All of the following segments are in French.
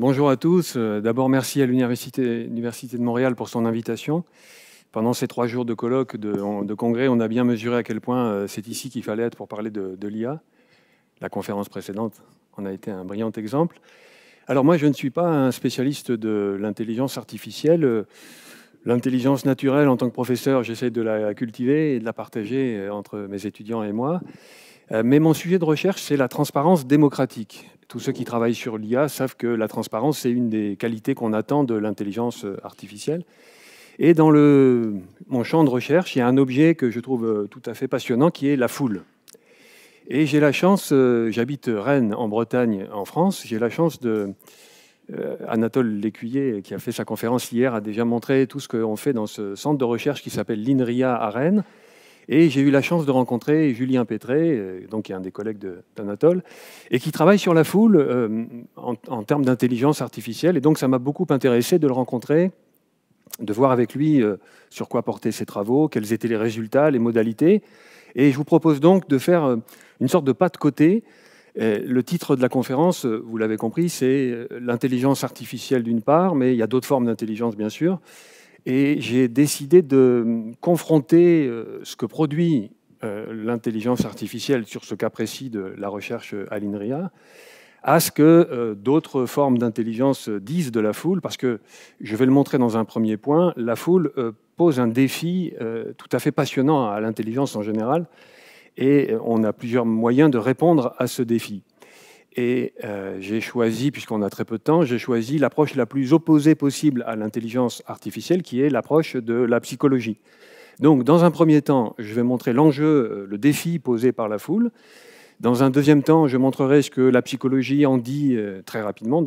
Bonjour à tous. Euh, d'abord, merci à l'Université de Montréal pour son invitation. Pendant ces trois jours de colloque, de, congrès, on a bien mesuré à quel point euh, c'est ici qu'il fallait être pour parler de, de l'IA. La conférence précédente en a été un brillant exemple. Alors moi, je ne suis pas un spécialiste de l'intelligence artificielle. L'intelligence naturelle, en tant que professeur, j'essaie de la cultiver et de la partager euh, entre mes étudiants et moi. Mais mon sujet de recherche, c'est la transparence démocratique tous ceux qui travaillent sur l'IA savent que la transparence, c'est une des qualités qu'on attend de l'intelligence euh, artificielle. Et dans le, mon champ de recherche, il y a un objet que je trouve euh, tout à fait passionnant qui est la foule. Et j'ai la chance, euh, j'habite Rennes en Bretagne, en France, j'ai la chance de. Anatole Lécuyer, qui a fait sa conférence hier, a déjà montré tout ce qu'on fait dans ce centre de recherche qui s'appelle l'INRIA à Rennes. Et j'ai eu la chance de rencontrer Julien Pétré, euh, donc qui est un des collègues d'Anatole, et qui travaille sur la foule euh, en, termes d'intelligence artificielle. Et donc ça m'a beaucoup intéressé de le rencontrer, de voir avec lui euh, sur quoi portaient ses travaux, quels étaient les résultats, les modalités. Et je vous propose donc de faire une sorte de pas de côté. le titre de la conférence, vous l'avez compris, c'est l'intelligence artificielle d'une part, mais il y a d'autres formes d'intelligence bien sûr. Et j'ai décidé de confronter euh, ce que produit euh, l'intelligence artificielle sur ce cas précis de la recherche euh, à l'INRIA à ce que d'autres formes d'intelligence disent de la foule, parce que, je vais le montrer dans un premier point, la foule pose un défi tout à fait passionnant à l'intelligence en général, et on a plusieurs moyens de répondre à ce défi. Et euh, j'ai choisi, puisqu'on a très peu de temps, j'ai choisi l'approche la plus opposée possible à l'intelligence artificielle, qui est l'approche de la psychologie. Donc, dans un premier temps, je vais montrer l'enjeu, euh, le défi posé par la foule. Dans un deuxième temps, je montrerai ce que la psychologie en dit euh, très rapidement.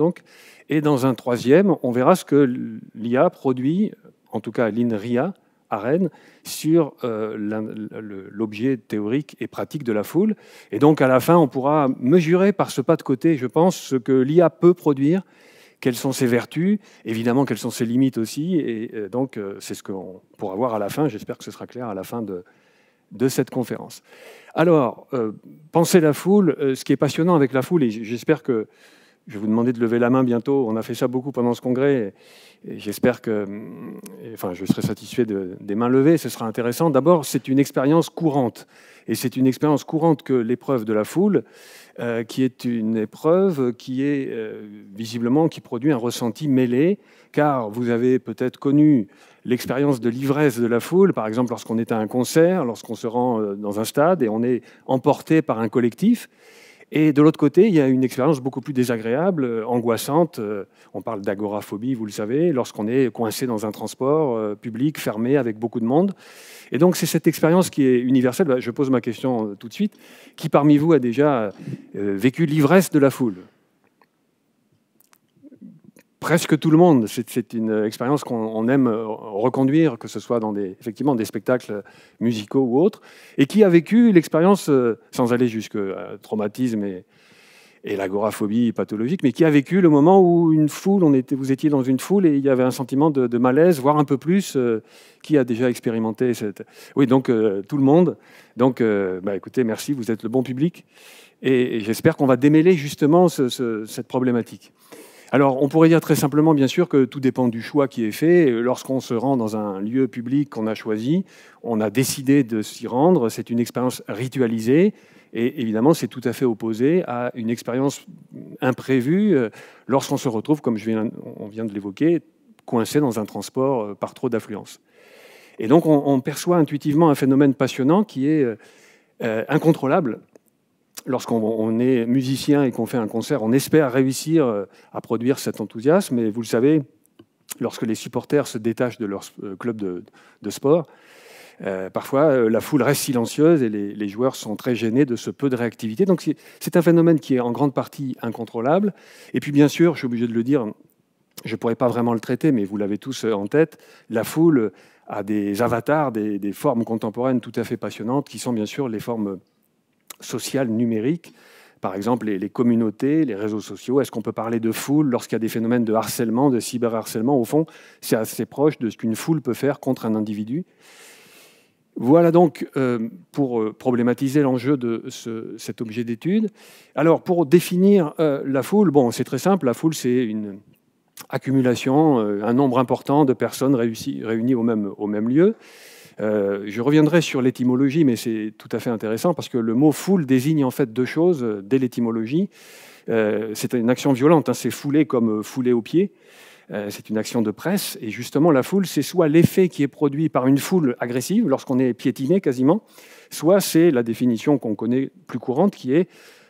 Et dans un troisième, on verra ce que l'IA produit, en tout cas l'INRIA, Rennes, sur euh, l'objet théorique et pratique de la foule. Et donc à la fin, on pourra mesurer par ce pas de côté, je pense, ce que l'IA peut produire, quelles sont ses vertus, évidemment quelles sont ses limites aussi. Et euh, donc euh, c'est ce qu'on pourra voir à la fin. J'espère que ce sera clair à la fin de, de cette conférence. Alors, penser la foule, ce qui est passionnant avec la foule, et j'espère que je vais vous demander de lever la main bientôt. On a fait ça beaucoup pendant ce congrès. j'espère que, enfin, je serai satisfait des mains levées. Ce sera intéressant. D'abord, c'est une expérience courante, et c'est une expérience courante que l'épreuve de la foule, euh, qui est une épreuve qui est euh, visiblement qui produit un ressenti mêlé, car vous avez peut-être connu l'expérience de l'ivresse de la foule, par exemple lorsqu'on est à un concert, lorsqu'on se rend euh, dans un stade et on est emporté par un collectif. Et de l'autre côté, il y a une expérience beaucoup plus désagréable, euh, angoissante. Euh, on parle d'agoraphobie, vous le savez, lorsqu'on est coincé dans un transport euh, public fermé avec beaucoup de monde. Et donc c'est cette expérience qui est universelle, bah, je pose ma question tout de suite, qui parmi vous a déjà vécu l'ivresse de la foule presque tout le monde. C'est une expérience qu'on aime euh, reconduire, que ce soit dans des, effectivement des spectacles musicaux ou autres, et qui a vécu l'expérience, euh, sans aller jusque euh, traumatisme et, l'agoraphobie pathologique, mais qui a vécu le moment où une foule, on était, vous étiez dans une foule et il y avait un sentiment de, malaise, voire un peu plus. qui a déjà expérimenté cette Oui, donc tout le monde. Donc, bah, écoutez, merci, vous êtes le bon public, et, j'espère qu'on va démêler justement cette problématique. Alors, on pourrait dire très simplement, bien sûr, que tout dépend du choix qui est fait. Lorsqu'on se rend dans un lieu public qu'on a choisi, on a décidé de s'y rendre. C'est une expérience ritualisée. Et évidemment, c'est tout à fait opposé à une expérience imprévue euh, lorsqu'on se retrouve, comme on vient de l'évoquer, coincé dans un transport euh, par trop d'affluence. Et donc, on, perçoit intuitivement un phénomène passionnant qui est euh, incontrôlable lorsqu'on est musicien et qu'on fait un concert, on espère réussir euh, à produire cet enthousiasme. Et vous le savez, lorsque les supporters se détachent de leur euh, club de, sport, euh, parfois la foule reste silencieuse et les, joueurs sont très gênés de ce peu de réactivité. Donc c'est un phénomène qui est en grande partie incontrôlable. Et puis bien sûr, je suis obligé de le dire, je ne pourrais pas vraiment le traiter, mais vous l'avez tous en tête, la foule a des avatars, des, des formes contemporaines tout à fait passionnantes, qui sont bien sûr les formes social numérique, par exemple les, communautés, les réseaux sociaux Est-ce qu'on peut parler de foule lorsqu'il y a des phénomènes de harcèlement, de cyberharcèlement Au fond, c'est assez proche de ce qu'une foule peut faire contre un individu. Voilà donc euh, pour euh, problématiser l'enjeu de cet objet d'étude. Alors pour définir euh, la foule, bon, c'est très simple, la foule c'est une accumulation, un nombre important de personnes réunies au même lieu. Euh, je reviendrai sur l'étymologie, mais c'est tout à fait intéressant parce que le mot foule désigne en fait deux choses euh, dès l'étymologie. Euh, c'est une action violente, hein, c'est fouler comme fouler au pied, c'est une action de presse. Et justement, la foule, c'est soit l'effet qui est produit par une foule agressive, lorsqu'on est piétiné quasiment, soit c'est la définition qu'on connaît plus courante, qui est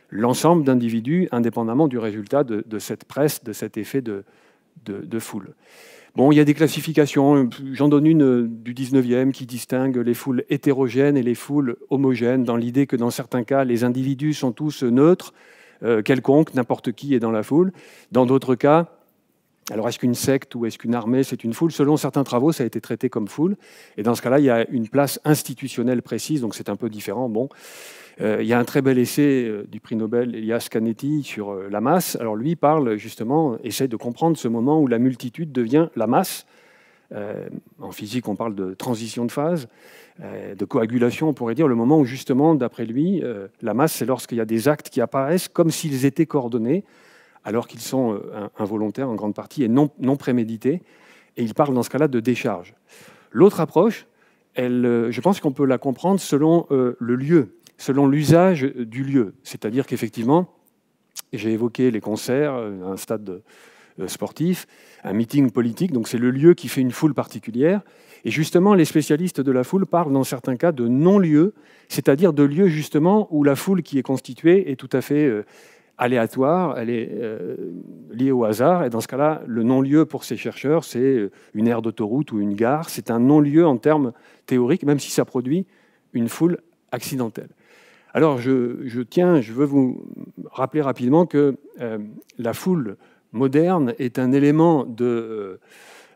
l'ensemble d'individus, indépendamment du résultat de, cette presse, de cet effet de foule. Bon, il y a des classifications. J'en donne une euh, du 19e qui distingue les foules hétérogènes et les foules homogènes, dans l'idée que dans certains cas, les individus sont tous neutres, euh, quelconques, n'importe qui est dans la foule. Dans d'autres cas, alors est-ce qu'une secte ou est-ce qu'une armée, c'est une foule Selon certains travaux, ça a été traité comme foule. Et dans ce cas-là, il y a une place institutionnelle précise, donc c'est un peu différent. Bon, euh, il y a un très bel essai euh, du prix Nobel Elias Canetti sur euh, la masse. Alors lui parle justement, essaie de comprendre ce moment où la multitude devient la masse. en physique, on parle de transition de phase, de coagulation, on pourrait dire, le moment où justement, d'après lui, la masse, c'est lorsqu'il y a des actes qui apparaissent comme s'ils étaient coordonnés, alors qu'ils sont euh, involontaires en grande partie et non, prémédités. Et ils parlent dans ce cas-là de décharge. L'autre approche, elle, euh, je pense qu'on peut la comprendre selon euh, le lieu, selon l'usage du lieu. C'est-à-dire qu'effectivement, j'ai évoqué les concerts, un stade sportif, un meeting politique, donc c'est le lieu qui fait une foule particulière. Et justement, les spécialistes de la foule parlent dans certains cas de non-lieu, c'est-à-dire de lieu justement où la foule qui est constituée est tout à fait aléatoire, elle est euh, liée au hasard. Et dans ce cas-là, le non-lieu pour ces chercheurs, c'est une aire d'autoroute ou une gare. C'est un non-lieu en termes théoriques, même si ça produit une foule accidentelle. Alors, je, tiens, je veux vous rappeler rapidement que euh, la foule moderne est un élément de,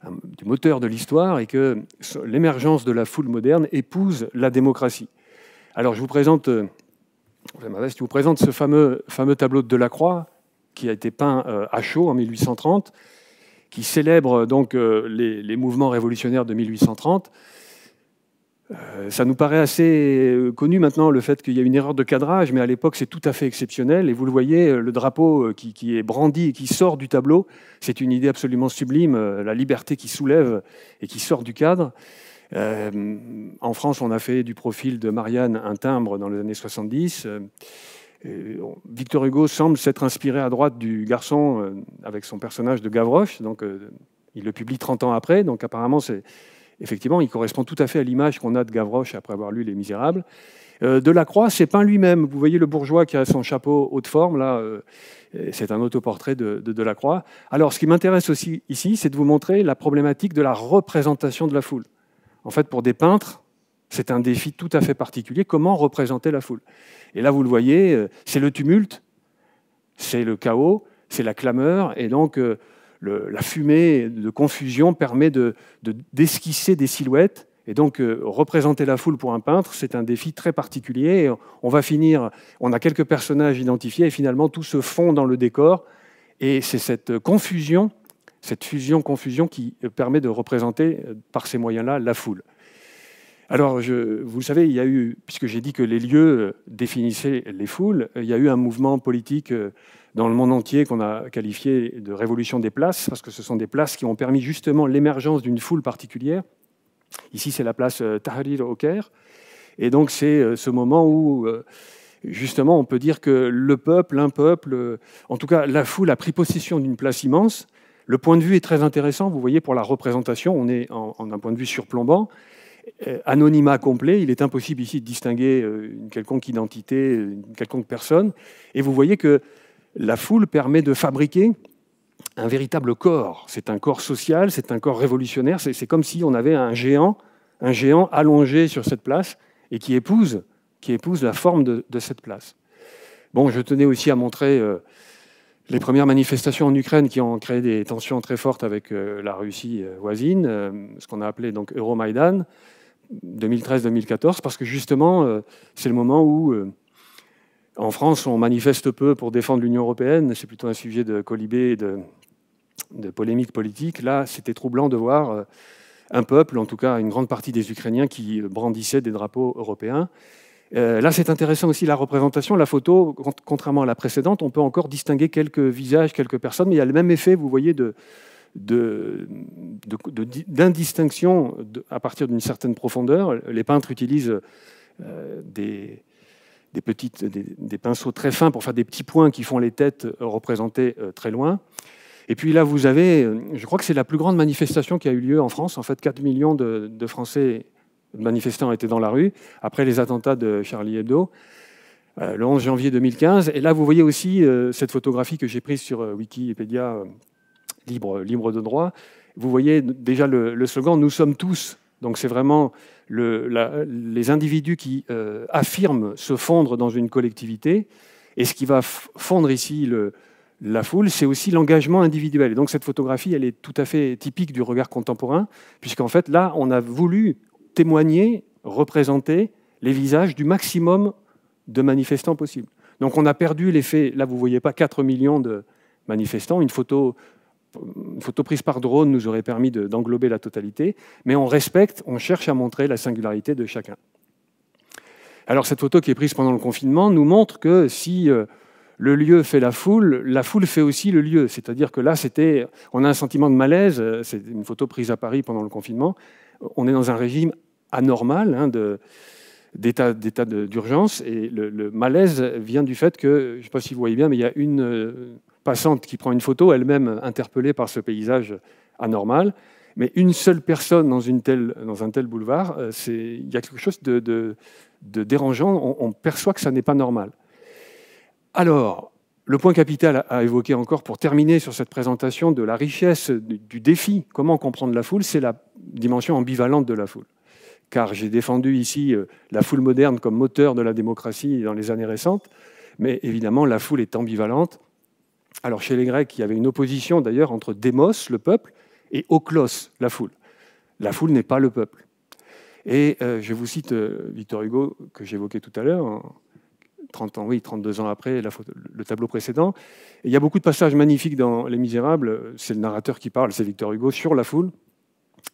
euh, du moteur de l'histoire et que l'émergence de la foule moderne épouse la démocratie. Alors, je vous présente je vous présente ce fameux, tableau de Delacroix, qui a été peint euh, à chaud en 1830, qui célèbre euh, donc euh, les, mouvements révolutionnaires de 1830. ça nous paraît assez connu maintenant le fait qu'il y a une erreur de cadrage, mais à l'époque c'est tout à fait exceptionnel. Et vous le voyez, le drapeau qui, qui est brandi et qui sort du tableau, c'est une idée absolument sublime, la liberté qui soulève et qui sort du cadre. Euh, en France, on a fait du profil de Marianne un timbre dans les années 70. Euh, euh, Victor Hugo semble s'être inspiré à droite du garçon avec son personnage de Gavroche. Donc, il le publie 30 ans après. Donc, apparemment, c'est effectivement, il correspond tout à fait à l'image qu'on a de Gavroche après avoir lu Les Misérables. Delacroix s'est peint lui-même. Vous voyez le bourgeois qui a son chapeau haute forme, là, c'est un autoportrait de, de Delacroix. Alors, ce qui m'intéresse aussi ici, c'est de vous montrer la problématique de la représentation de la foule. En fait, pour des peintres, c'est un défi tout à fait particulier. Comment représenter la foule Et là, vous le voyez, euh, c'est le tumulte, c'est le chaos, c'est la clameur, et donc euh, la fumée de confusion permet d'esquisser de, des silhouettes. Et donc, euh, représenter la foule pour un peintre, c'est un défi très particulier. on va finir, on a quelques personnages identifiés, et finalement, tout se fond dans le décor. Et c'est cette confusion cette fusion-confusion qui euh, permet de représenter euh, par ces moyens-là la foule. Alors, vous savez, il y a eu, puisque j'ai dit que les lieux euh, définissaient les foules, il y a eu un mouvement politique dans le monde entier qu'on a qualifié de révolution des places, parce que ce sont des places qui ont permis justement l'émergence d'une foule particulière. Ici, c'est la place Tahrir au Caire. Et donc, c'est ce moment où, justement, on peut dire que le peuple, un peuple, en tout cas, la foule a pris possession d'une place immense le point de vue est très intéressant, vous voyez, pour la représentation, on est en, un point de vue surplombant. Euh, anonymat complet, il est impossible ici de distinguer euh, une quelconque identité, une quelconque personne. Et vous voyez que la foule permet de fabriquer un véritable corps. C'est un corps social, c'est un corps révolutionnaire. C'est comme si on avait un géant, un géant allongé sur cette place et qui épouse, qui épouse la forme de, cette place. Bon, je tenais aussi à montrer euh, les premières manifestations en Ukraine qui ont créé des tensions très fortes avec euh, la Russie euh, voisine, euh, ce qu'on a appelé donc Euromaidan 2013-2014, parce que justement, c'est le moment où, en France, on manifeste peu pour défendre l'Union européenne, c'est plutôt un sujet de colibé et de, polémique politique. Là, c'était troublant de voir un peuple, en tout cas une grande partie des Ukrainiens, qui brandissaient des drapeaux européens. Euh, là, c'est intéressant aussi la représentation, la photo. Contrairement à la précédente, on peut encore distinguer quelques visages, quelques personnes, mais il y a le même effet, vous voyez, de, d'indistinction à partir d'une certaine profondeur. Les peintres utilisent euh, des, petites, des, pinceaux très fins pour faire des petits points qui font les têtes euh, représentées très loin. Et puis là, vous avez, je crois que c'est la plus grande manifestation qui a eu lieu en France. En fait, 4 millions de, de Français manifestants étaient dans la rue, après les attentats de Charlie Hebdo, euh, le 11 janvier 2015. Et là, vous voyez aussi euh, cette photographie que j'ai prise sur euh, Wikipédia, libre, libre de droit. Vous voyez déjà le, slogan Nous sommes tous. Donc c'est vraiment les individus qui affirment se fondre dans une collectivité. Et ce qui va fondre ici la foule, c'est aussi l'engagement individuel. Et donc cette photographie, elle est tout à fait typique du regard contemporain, puisqu'en fait, là, on a voulu témoigner, représenter les visages du maximum de manifestants possibles. Donc on a perdu l'effet, là vous ne voyez pas 4 millions de manifestants, une photo, prise par drone nous aurait permis d'englober la totalité, mais on respecte, on cherche à montrer la singularité de chacun. Alors cette photo qui est prise pendant le confinement nous montre que si euh, le lieu fait la foule, la foule fait aussi le lieu. C'est-à-dire que là, on a un sentiment de malaise, c'est une photo prise à Paris pendant le confinement, on est dans un régime anormal hein, d'état d'urgence. Et le, malaise vient du fait que, je ne sais pas si vous voyez bien, mais il y a une euh, passante qui prend une photo, elle-même interpellée par ce paysage anormal. Mais une seule personne dans, un tel boulevard, euh, il y a quelque chose de, dérangeant. On, on, perçoit que ça n'est pas normal. Alors, le point capital à évoquer encore pour terminer sur cette présentation de la richesse du défi, comment comprendre la foule, c'est la dimension ambivalente de la foule. Car j'ai défendu ici euh, la foule moderne comme moteur de la démocratie dans les années récentes, mais évidemment la foule est ambivalente. Alors chez les Grecs, il y avait une opposition d'ailleurs entre démos, le peuple, et oklos, la foule. La foule n'est pas le peuple. Et euh, je vous cite euh, Victor Hugo que j'évoquais tout à l'heure, 30 ans, oui, 32 ans après le tableau précédent. il y a beaucoup de passages magnifiques dans Les Misérables. C'est le narrateur qui parle, c'est Victor Hugo, sur la foule.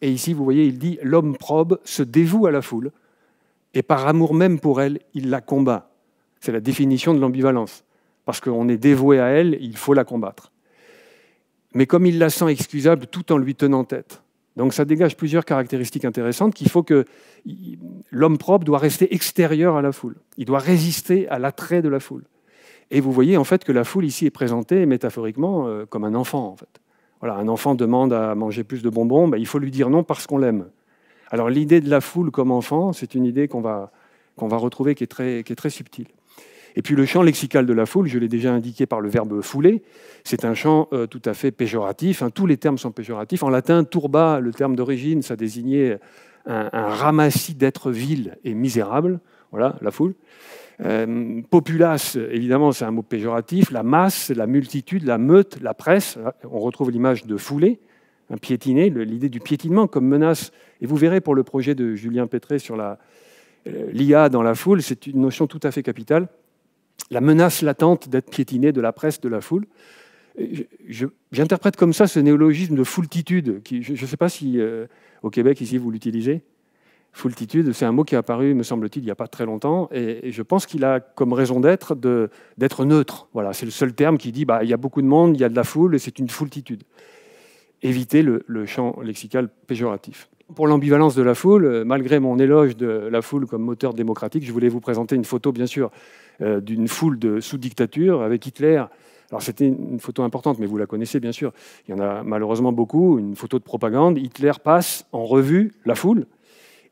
Et ici, vous voyez, il dit L'homme probe se dévoue à la foule, et par amour même pour elle, il la combat. C'est la définition de l'ambivalence. Parce qu'on est dévoué à elle, il faut la combattre. Mais comme il la sent excusable tout en lui tenant tête, donc ça dégage plusieurs caractéristiques intéressantes qu'il faut que l'homme propre doit rester extérieur à la foule. Il doit résister à l'attrait de la foule. Et vous voyez en fait que la foule ici est présentée métaphoriquement euh, comme un enfant en Voilà, un enfant demande à manger plus de bonbons, ben, il faut lui dire non parce qu'on l'aime. Alors l'idée de la foule comme enfant, c'est une idée qu'on va, retrouver qui est très, qui est très subtile. Et puis le champ lexical de la foule, je l'ai déjà indiqué par le verbe fouler, c'est un champ euh, tout à fait péjoratif, hein. tous les termes sont péjoratifs. En latin, turba, le terme d'origine, ça désignait un, ramassis d'êtres vils et misérables, voilà, la foule. Euh, populace, évidemment, c'est un mot péjoratif. La masse, la multitude, la meute, la presse, hein. on retrouve l'image de fouler, hein, piétiner, l'idée du piétinement comme menace. Et vous verrez pour le projet de Julien Pétré sur euh, l'IA dans la foule, c'est une notion tout à fait capitale la menace latente d'être piétiné de la presse, de la foule. J'interprète comme ça ce néologisme de foultitude. Qui, je ne sais pas si euh, au Québec, ici, vous l'utilisez. Foultitude, c'est un mot qui est apparu, me semble-t-il, il n'y a pas très longtemps, et, je pense qu'il a comme raison d'être d'être neutre. Voilà, c'est le seul terme qui dit bah, il y a beaucoup de monde, il y a de la foule, c'est une foultitude. Éviter le champ lexical péjoratif pour l'ambivalence de la foule, euh, malgré mon éloge de la foule comme moteur démocratique, je voulais vous présenter une photo, bien sûr, euh, d'une foule de, sous dictature avec Hitler. Alors c'était une photo importante, mais vous la connaissez bien sûr. Il y en a malheureusement beaucoup, une photo de propagande. Hitler passe en revue la foule.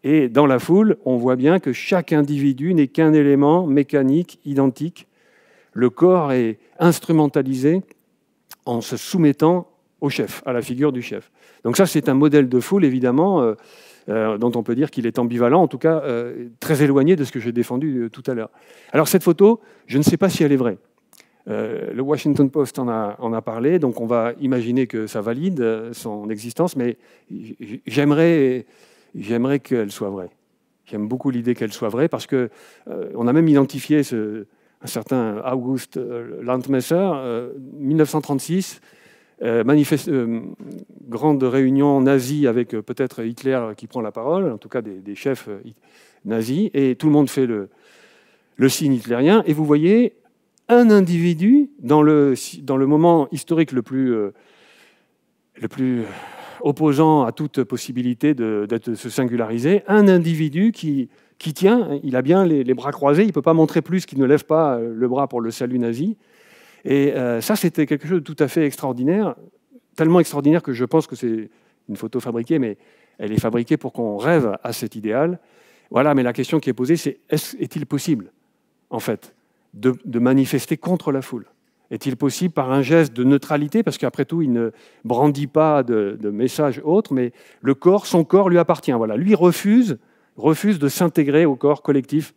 Et dans la foule, on voit bien que chaque individu n'est qu'un élément mécanique identique. Le corps est instrumentalisé en se soumettant au chef, à la figure du chef. Donc ça, c'est un modèle de foule, évidemment, euh, euh, dont on peut dire qu'il est ambivalent, en tout cas euh, très éloigné de ce que j'ai défendu tout à l'heure. Alors cette photo, je ne sais pas si elle est vraie. le Washington Post en a, en a, parlé, donc on va imaginer que ça valide son existence, mais j'aimerais, j'aimerais qu'elle soit vraie. J'aime beaucoup l'idée qu'elle soit vraie parce qu'on on a même identifié un certain August Landmesser, 1936, euh, euh, grande réunion nazie avec euh, peut-être Hitler qui prend la parole, en tout cas des, chefs nazis, et tout le monde fait le, signe hitlérien, et vous voyez un individu dans le, dans le moment historique le plus, le plus opposant à toute possibilité de, se singulariser, un individu qui, qui tient, hein, il a bien les, les bras croisés, il ne peut pas montrer plus qu'il ne lève pas le bras pour le salut nazi, et euh, ça, c'était quelque chose de tout à fait extraordinaire, tellement extraordinaire que je pense que c'est une photo fabriquée, mais elle est fabriquée pour qu'on rêve à cet idéal. Voilà, mais la question qui est posée, c'est est-il possible, en fait, de, manifester contre la foule est-il possible par un geste de neutralité, parce qu'après tout, il ne brandit pas de, messages message autre, mais le corps, son corps lui appartient. Voilà, lui refuse, refuse de s'intégrer au corps collectif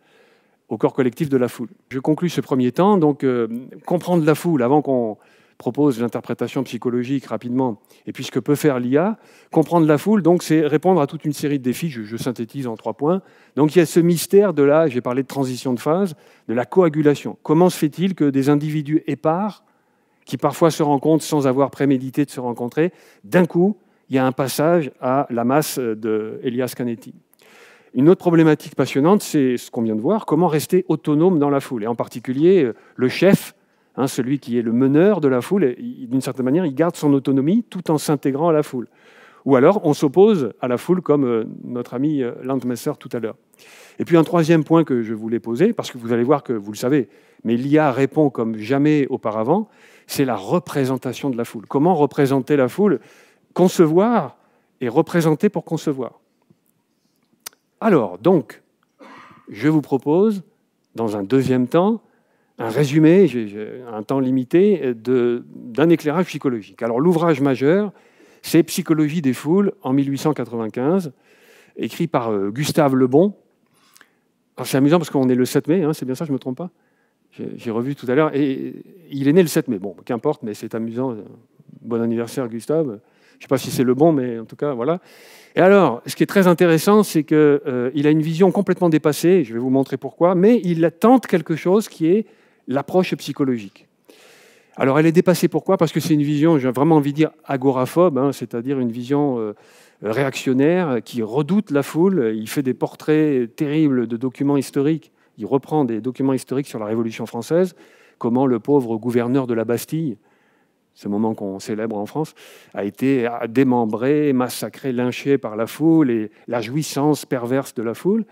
au corps collectif de la foule. Je conclus ce premier temps. Donc, euh, comprendre la foule avant qu'on propose l'interprétation psychologique rapidement, et puis ce que peut faire l'IA, comprendre la foule, donc c'est répondre à toute une série de défis, je, synthétise en trois points. Donc il y a ce mystère de là, j'ai parlé de transition de phase, de la coagulation. Comment se fait-il que des individus épars, qui parfois se rencontrent sans avoir prémédité de se rencontrer, d'un coup, il y a un passage à la masse de Elias Canetti une autre problématique passionnante, c'est ce qu'on vient de voir, comment rester autonome dans la foule. Et en particulier, euh, le chef, hein, celui qui est le meneur de la foule, d'une certaine manière, il garde son autonomie tout en s'intégrant à la foule. Ou alors, on s'oppose à la foule, comme euh, notre ami euh, Landmesser tout à l'heure. Et puis, un troisième point que je voulais poser, parce que vous allez voir que vous le savez, mais l'IA répond comme jamais auparavant, c'est la représentation de la foule. Comment représenter la foule Concevoir et représenter pour concevoir. Alors, donc, je vous propose, dans un deuxième temps, un résumé, un temps limité, d'un éclairage psychologique. Alors, l'ouvrage majeur, c'est Psychologie des foules en 1895, écrit par euh, Gustave Lebon. C'est amusant parce qu'on est le 7 mai, hein, c'est bien ça, je ne me trompe pas J'ai revu tout à l'heure. Et il est né le 7 mai, bon, qu'importe, mais c'est amusant. Bon anniversaire, Gustave. Je ne sais pas si c'est le bon, mais en tout cas, voilà. Et alors, ce qui est très intéressant, c'est qu'il euh, a une vision complètement dépassée, je vais vous montrer pourquoi, mais il tente quelque chose qui est l'approche psychologique. Alors, elle est dépassée pourquoi Parce que c'est une vision, j'ai vraiment envie de dire, agoraphobe, hein, c'est-à-dire une vision euh, réactionnaire qui redoute la foule. Il fait des portraits terribles de documents historiques. Il reprend des documents historiques sur la Révolution française, comment le pauvre gouverneur de la Bastille ce moment qu'on célèbre en France, a été démembré, massacré, lynché par la foule et la jouissance perverse de la foule.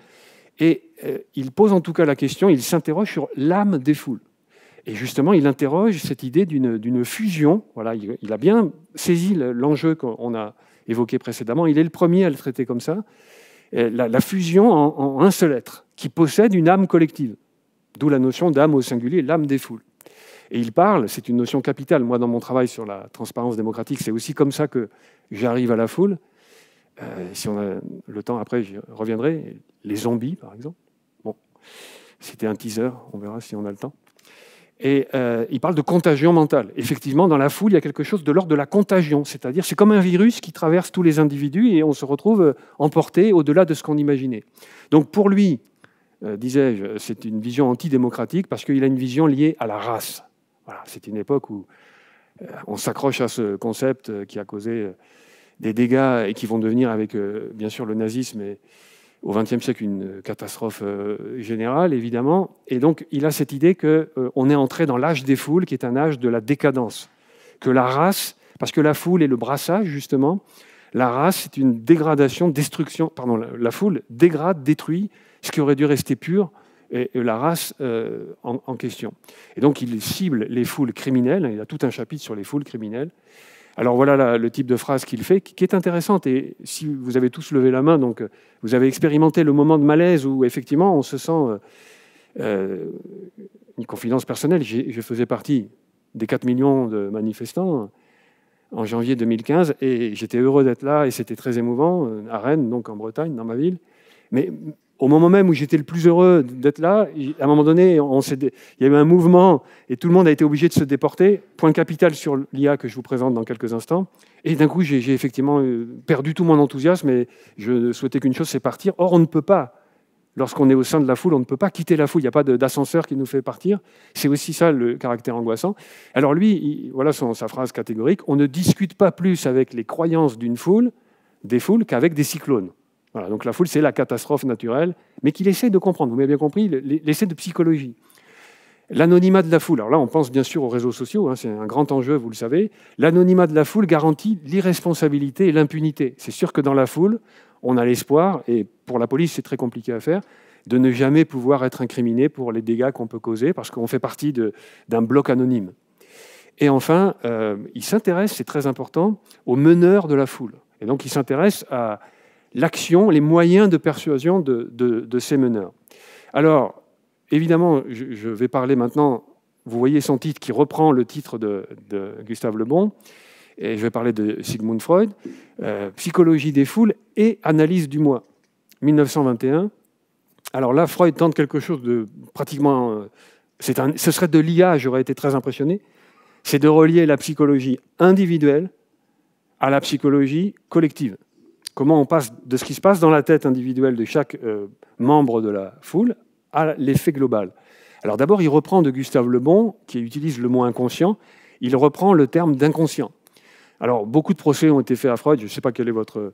Et euh, il pose en tout cas la question, il s'interroge sur l'âme des foules. Et justement, il interroge cette idée d'une fusion. Voilà, il, a bien saisi l'enjeu qu'on a évoqué précédemment. Il est le premier à le traiter comme ça. La, fusion en un seul être, qui possède une âme collective. D'où la notion d'âme au singulier, l'âme des foules. Et il parle, c'est une notion capitale. Moi, dans mon travail sur la transparence démocratique, c'est aussi comme ça que j'arrive à la foule. Euh, si on a le temps, après, je reviendrai. Les zombies, par exemple. Bon, c'était un teaser, on verra si on a le temps. Et euh, il parle de contagion mentale. Effectivement, dans la foule, il y a quelque chose de l'ordre de la contagion, c'est-à-dire c'est comme un virus qui traverse tous les individus et on se retrouve euh, emporté au-delà de ce qu'on imaginait. Donc pour lui, disais-je, c'est une vision antidémocratique parce qu'il a une vision liée à la race c'est une époque où euh, on s'accroche à ce concept euh, qui a causé euh, des dégâts et qui vont devenir, avec bien sûr le nazisme et au XXe siècle, une catastrophe générale, évidemment. Et donc, il a cette idée qu'on est entré dans l'âge des foules, qui est un âge de la décadence, que la race, parce que la foule est le brassage, justement, la race, c'est une dégradation, destruction, pardon, la foule dégrade, détruit ce qui aurait dû rester pur et, la race euh, en, question. Et donc il cible les foules criminelles, il a tout un chapitre sur les foules criminelles. Alors voilà le type de phrase qu'il fait, qui, est intéressante, et si vous avez tous levé la main, donc vous avez expérimenté le moment de malaise où effectivement on se sent... Euh, euh, une confidence personnelle, je faisais partie des 4 millions de manifestants en janvier 2015 et j'étais heureux d'être là et c'était très émouvant à Rennes, donc en Bretagne, dans ma ville. Mais au moment même où j'étais le plus heureux d'être là, à un moment donné, il y a eu un mouvement et tout le monde a été obligé de se déporter. Point capital sur l'IA que je vous présente dans quelques instants. Et d'un coup, j'ai effectivement euh, perdu tout mon enthousiasme et je ne souhaitais qu'une chose, c'est partir. Or, on ne peut pas, lorsqu'on est au sein de la foule, on ne peut pas quitter la foule. Il n'y a pas d'ascenseur qui nous fait partir. C'est aussi ça le caractère angoissant. Alors lui, voilà sa phrase catégorique, on ne discute pas plus avec les croyances d'une foule, des foules, qu'avec des cyclones donc la foule, c'est la catastrophe naturelle, mais qu'il essaie de comprendre. Vous m'avez bien compris, l'essai de psychologie. L'anonymat de la foule, alors là on pense bien sûr aux réseaux sociaux, hein, c'est un grand enjeu, vous le savez, l'anonymat de la foule garantit l'irresponsabilité et l'impunité. C'est sûr que dans la foule, on a l'espoir, et pour la police c'est très compliqué à faire, de ne jamais pouvoir être incriminé pour les dégâts qu'on peut causer, parce qu'on fait partie d'un bloc anonyme. Et enfin, euh, il s'intéresse, c'est très important, aux meneurs de la foule. Et donc il s'intéresse à l'action, les moyens de persuasion de, ces meneurs. Alors, évidemment, je, vais parler maintenant, vous voyez son titre qui reprend le titre de, Gustave Le Bon, et je vais parler de Sigmund Freud, euh, Psychologie des foules et Analyse du moi, 1921. Alors là, Freud tente quelque chose de pratiquement... Euh, ce serait de l'IA, j'aurais été très impressionné. C'est de relier la psychologie individuelle à la psychologie collective comment on passe de ce qui se passe dans la tête individuelle de chaque euh, membre de la foule à l'effet global. Alors d'abord, il reprend de Gustave Le Bon, qui utilise le mot inconscient, il reprend le terme d'inconscient. Alors beaucoup de procès ont été faits à Freud, je ne sais pas quel est votre,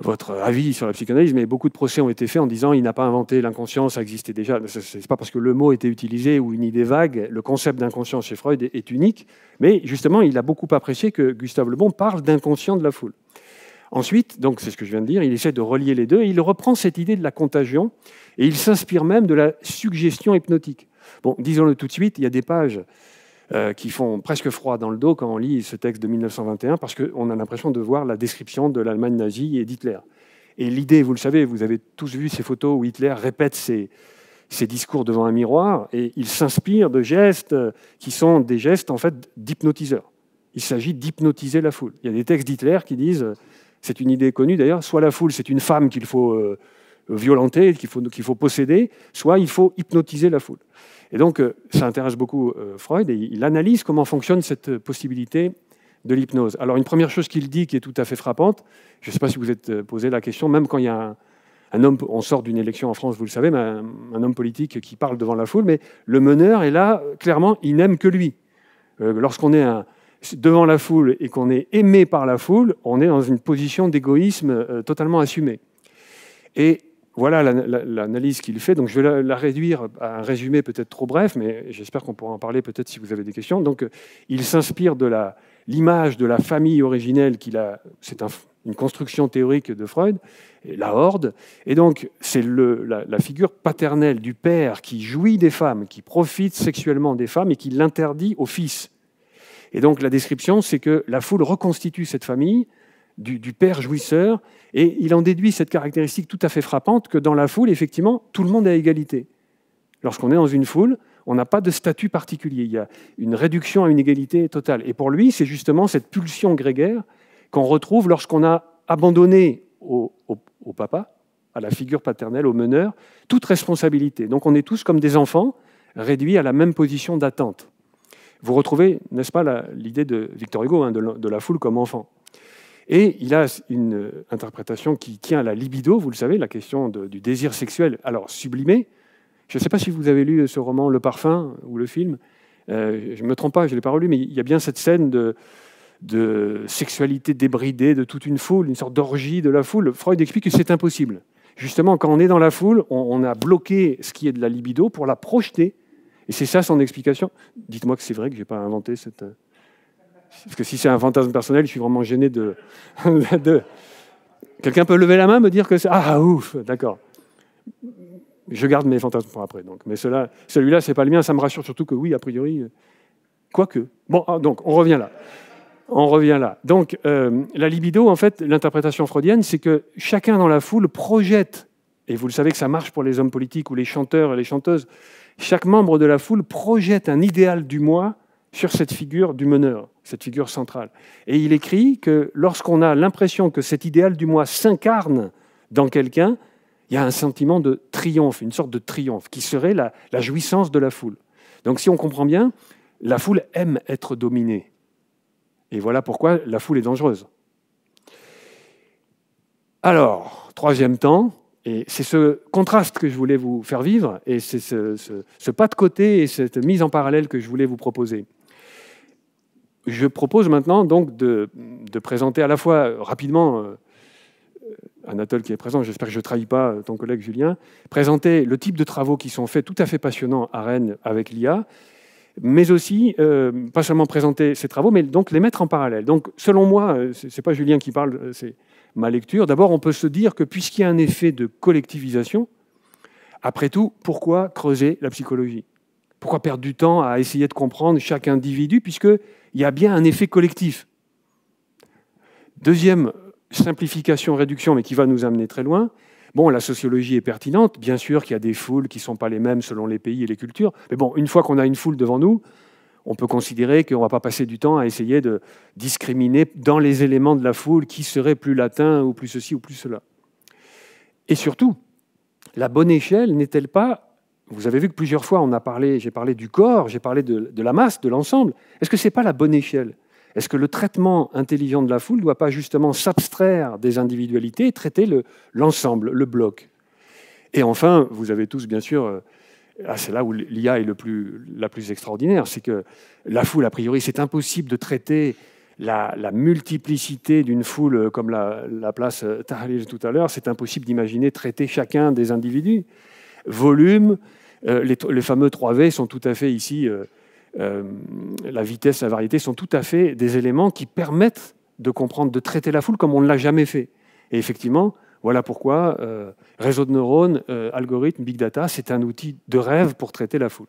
votre avis sur la psychanalyse, mais beaucoup de procès ont été faits en disant il n'a pas inventé l'inconscient, ça existait déjà. Ce n'est pas parce que le mot était utilisé ou une idée vague, le concept d'inconscient chez Freud est unique, mais justement, il a beaucoup apprécié que Gustave Le Bon parle d'inconscient de la foule. Ensuite, donc c'est ce que je viens de dire, il essaie de relier les deux et il reprend cette idée de la contagion et il s'inspire même de la suggestion hypnotique. Bon, disons-le tout de suite, il y a des pages euh, qui font presque froid dans le dos quand on lit ce texte de 1921 parce qu'on a l'impression de voir la description de l'Allemagne nazie et d'Hitler. Et l'idée, vous le savez, vous avez tous vu ces photos où Hitler répète ses, discours devant un miroir et il s'inspire de gestes qui sont des gestes en fait d'hypnotiseurs. Il s'agit d'hypnotiser la foule. Il y a des textes d'Hitler qui disent c'est une idée connue d'ailleurs, soit la foule, c'est une femme qu'il faut euh, violenter, qu'il faut, posséder, soit il faut hypnotiser la foule. Et donc, euh, ça intéresse beaucoup euh, Freud, et il analyse comment fonctionne cette possibilité de l'hypnose. Alors, une première chose qu'il dit qui est tout à fait frappante, je ne sais pas si vous êtes posé la question, même quand il y a un, homme, on sort d'une élection en France, vous le savez, un, homme politique qui parle devant la foule, mais le meneur est là, clairement, il n'aime que lui. Lorsqu'on est un, devant la foule et qu'on est aimé par la foule, on est dans une position d'égoïsme euh, totalement assumé. Et voilà l'analyse qu'il fait. Donc je vais la réduire à un résumé peut-être trop bref, mais j'espère qu'on pourra en parler peut-être si vous avez des questions. Donc il s'inspire de l'image de la famille originelle qu'il a. C'est une construction théorique de Freud, la horde. Et donc c'est la, la figure paternelle du père qui jouit des femmes, qui profite sexuellement des femmes et qui l'interdit au fils. Et donc la description, c'est que la foule reconstitue cette famille du, père jouisseur, et il en déduit cette caractéristique tout à fait frappante que dans la foule, effectivement, tout le monde a égalité. Lorsqu'on est dans une foule, on n'a pas de statut particulier, il y a une réduction à une égalité totale. Et pour lui, c'est justement cette pulsion grégaire qu'on retrouve lorsqu'on a abandonné au papa, à la figure paternelle, au meneur, toute responsabilité. Donc on est tous comme des enfants réduits à la même position d'attente. Vous retrouvez, n'est-ce pas, l'idée de Victor Hugo, hein, de, la foule comme enfant. Et il a une interprétation qui tient à la libido, vous le savez, la question du désir sexuel, alors sublimé. Je ne sais pas si vous avez lu ce roman Le Parfum ou le film. Euh, je ne me trompe pas, je ne l'ai pas relu, mais il y a bien cette scène de, sexualité débridée de toute une foule, une sorte d'orgie de la foule. Freud explique que c'est impossible. Justement, quand on est dans la foule, on, a bloqué ce qui est de la libido pour la projeter et c'est ça son explication Dites-moi que c'est vrai que je n'ai pas inventé cette... Euh, parce que si c'est un fantasme personnel, je suis vraiment gêné de... Quelqu'un peut lever la main, me dire que c'est... Ah, ouf, d'accord. Je garde mes fantasmes pour après. Donc. Mais celui-là, ce n'est pas le mien. Ça me rassure surtout que oui, a priori... Euh, quoique. Bon, ah, donc, on revient là. On revient là. Donc, euh, la libido, en fait, l'interprétation freudienne, c'est que chacun dans la foule projette, et vous le savez que ça marche pour les hommes politiques ou les chanteurs et les chanteuses, chaque membre de la foule projette un idéal du moi sur cette figure du meneur, cette figure centrale. Et il écrit que lorsqu'on a l'impression que cet idéal du moi s'incarne dans quelqu'un, il y a un sentiment de triomphe, une sorte de triomphe, qui serait la, jouissance de la foule. Donc si on comprend bien, la foule aime être dominée. Et voilà pourquoi la foule est dangereuse. Alors, troisième temps, et c'est ce contraste que je voulais vous faire vivre, et c'est ce, pas de côté et cette mise en parallèle que je voulais vous proposer. Je propose maintenant donc de, présenter à la fois rapidement, euh, Anatole qui est présent, j'espère que je ne trahis pas ton collègue Julien, présenter le type de travaux qui sont faits tout à fait passionnants à Rennes avec l'IA, mais aussi, euh, pas seulement présenter ces travaux, mais donc les mettre en parallèle. Donc selon moi, euh, ce n'est pas Julien qui parle, c'est ma lecture. D'abord, on peut se dire que puisqu'il y a un effet de collectivisation, après tout, pourquoi creuser la psychologie Pourquoi perdre du temps à essayer de comprendre chaque individu, puisqu'il y a bien un effet collectif Deuxième simplification, réduction, mais qui va nous amener très loin. Bon, la sociologie est pertinente, bien sûr qu'il y a des foules qui ne sont pas les mêmes selon les pays et les cultures, mais bon, une fois qu'on a une foule devant nous, on peut considérer qu'on ne va pas passer du temps à essayer de discriminer dans les éléments de la foule qui serait plus latin ou plus ceci ou plus cela. Et surtout, la bonne échelle n'est-elle pas vous avez vu que plusieurs fois, on a parlé, j'ai parlé du corps, j'ai parlé de, la masse, de l'ensemble. Est-ce que ce n'est pas la bonne échelle Est-ce que le traitement intelligent de la foule ne doit pas justement s'abstraire des individualités et traiter l'ensemble, le, bloc Et enfin, vous avez tous bien sûr euh, c'est là où l'IA est le plus, la plus extraordinaire, c'est que la foule, a priori, c'est impossible de traiter la, multiplicité d'une foule comme la, place Tahrir tout à l'heure, c'est impossible d'imaginer traiter chacun des individus. Volume, euh, les, fameux 3V sont tout à fait ici, euh, euh, la vitesse, la variété sont tout à fait des éléments qui permettent de comprendre, de traiter la foule comme on ne l'a jamais fait. Et effectivement, voilà pourquoi euh, réseau de neurones, algorithmes, euh, algorithme, big data, c'est un outil de rêve pour traiter la foule.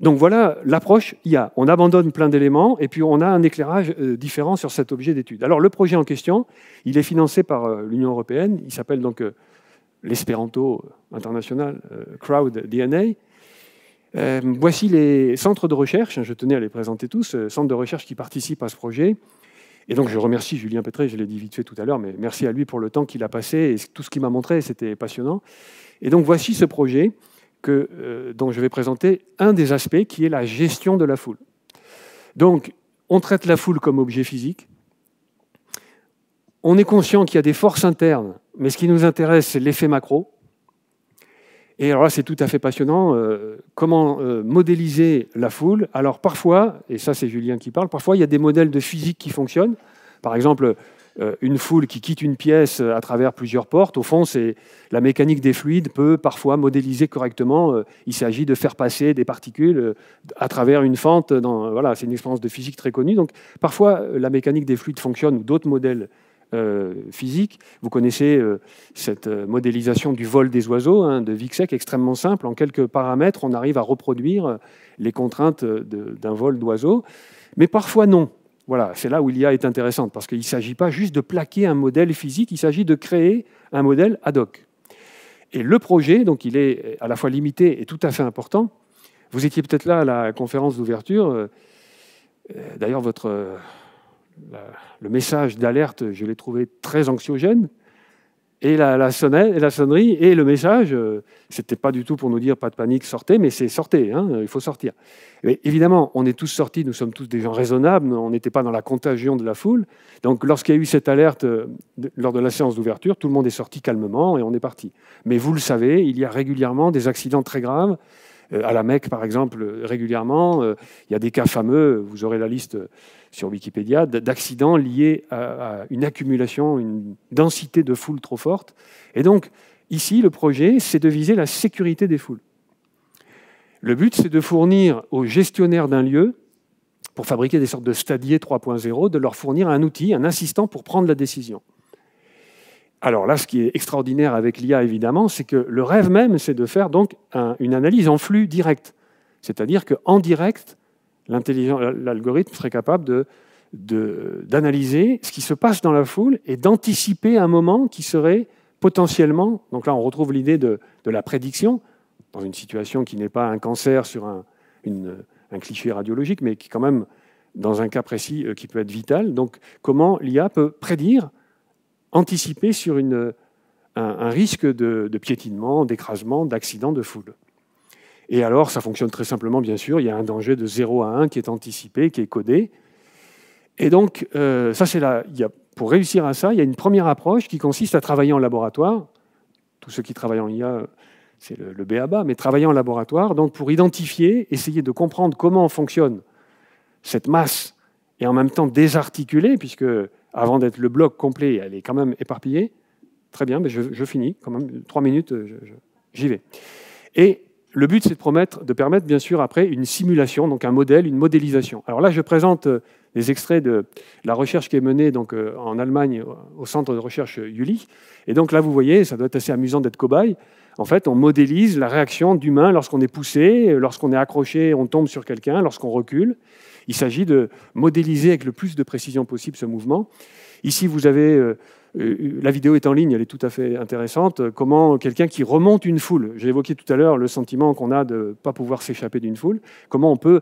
Donc voilà l'approche IA. On abandonne plein d'éléments et puis on a un éclairage euh, différent sur cet objet d'étude. Alors le projet en question, il est financé par l'Union européenne. Il s'appelle donc l'espéranto international Crowd DNA. voici les centres de recherche, je tenais à les présenter tous, centres de recherche qui participent à ce projet. Et donc je remercie Julien Petré, je l'ai dit vite fait tout à l'heure, mais merci à lui pour le temps qu'il a passé et tout ce qu'il m'a montré, c'était passionnant. Et donc voici ce projet que, euh, dont je vais présenter un des aspects qui est la gestion de la foule. Donc on traite la foule comme objet physique. On est conscient qu'il y a des forces internes, mais ce qui nous intéresse, c'est l'effet macro. Et alors là, c'est tout à fait passionnant, euh, comment euh, modéliser la foule. Alors parfois, et ça c'est Julien qui parle, parfois il y a des modèles de physique qui fonctionnent. Par exemple, euh, une foule qui quitte une pièce à travers plusieurs portes, au fond, c'est la mécanique des fluides peut parfois modéliser correctement. il s'agit de faire passer des particules à travers une fente. Dans, voilà, c'est une expérience de physique très connue. Donc parfois, la mécanique des fluides fonctionne ou d'autres modèles euh, physique. Vous connaissez euh, cette euh, modélisation du vol des oiseaux hein, de Vixec, extrêmement simple. En quelques paramètres, on arrive à reproduire les contraintes d'un vol d'oiseau, mais parfois non. Voilà, c'est là où l'IA est intéressante, parce qu'il ne s'agit pas juste de plaquer un modèle physique, il s'agit de créer un modèle ad hoc. Et le projet, donc il est à la fois limité et tout à fait important. Vous étiez peut-être là à la conférence d'ouverture. D'ailleurs, votre le message d'alerte, je l'ai trouvé très anxiogène. Et la, la, la sonnerie et le message, ce euh, c'était pas du tout pour nous dire pas de panique, sortez, mais c'est sortez, hein, il faut sortir. Mais évidemment, on est tous sortis, nous sommes tous des gens raisonnables, on n'était pas dans la contagion de la foule. Donc lorsqu'il y a eu cette alerte euh, lors de la séance d'ouverture, tout le monde est sorti calmement et on est parti. Mais vous le savez, il y a régulièrement des accidents très graves euh, à la Mecque, par exemple, régulièrement, euh, il y a des cas fameux, vous aurez la liste sur Wikipédia, d'accidents liés à, une accumulation, une densité de foule trop forte. Et donc, ici, le projet, c'est de viser la sécurité des foules. Le but, c'est de fournir aux gestionnaires d'un lieu, pour fabriquer des sortes de stadiers 3.0, de leur fournir un outil, un assistant pour prendre la décision. Alors là, ce qui est extraordinaire avec l'IA, évidemment, c'est que le rêve même, c'est de faire donc une analyse en flux direct. C'est-à-dire qu'en direct, l'algorithme serait capable d'analyser ce qui se passe dans la foule et d'anticiper un moment qui serait potentiellement, donc là on retrouve l'idée de, la prédiction, dans une situation qui n'est pas un cancer sur un, cliché radiologique, mais qui quand même, dans un cas précis, euh, qui peut être vital. Donc comment l'IA peut prédire anticiper sur une, un, risque de, piétinement, d'écrasement, d'accident de foule. Et alors, ça fonctionne très simplement, bien sûr. Il y a un danger de 0 à 1 qui est anticipé, qui est codé. Et donc, euh, ça, c'est là. Il pour réussir à ça, il y a une première approche qui consiste à travailler en laboratoire. Tous ceux qui travaillent en IA, c'est le, le BABA, mais travailler en laboratoire, donc pour identifier, essayer de comprendre comment fonctionne cette masse et en même temps désarticuler, puisque avant d'être le bloc complet, elle est quand même éparpillée. Très bien, mais je, finis quand même. Trois minutes, j'y vais. Et le but, c'est de, de permettre, bien sûr, après, une simulation, donc un modèle, une modélisation. Alors là, je présente euh, des extraits de la recherche qui est menée donc, euh, en Allemagne au centre de recherche Uli. Euh, Et donc là, vous voyez, ça doit être assez amusant d'être cobaye. En fait, on modélise la réaction d'humain lorsqu'on est poussé, lorsqu'on est accroché, on tombe sur quelqu'un, lorsqu'on recule. Il s'agit de modéliser avec le plus de précision possible ce mouvement. Ici, vous avez, euh, euh, la vidéo est en ligne, elle est tout à fait intéressante, comment quelqu'un qui remonte une foule, j'ai évoqué tout à l'heure le sentiment qu'on a de ne pas pouvoir s'échapper d'une foule, comment on peut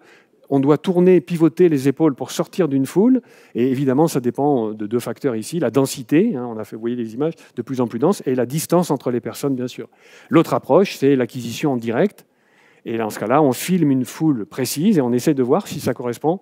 on doit tourner, pivoter les épaules pour sortir d'une foule. Et évidemment, ça dépend de deux facteurs ici la densité, hein, on a fait, vous voyez les images, de plus en plus dense, et la distance entre les personnes, bien sûr. L'autre approche, c'est l'acquisition en direct. Et dans ce cas-là, on filme une foule précise et on essaie de voir si ça correspond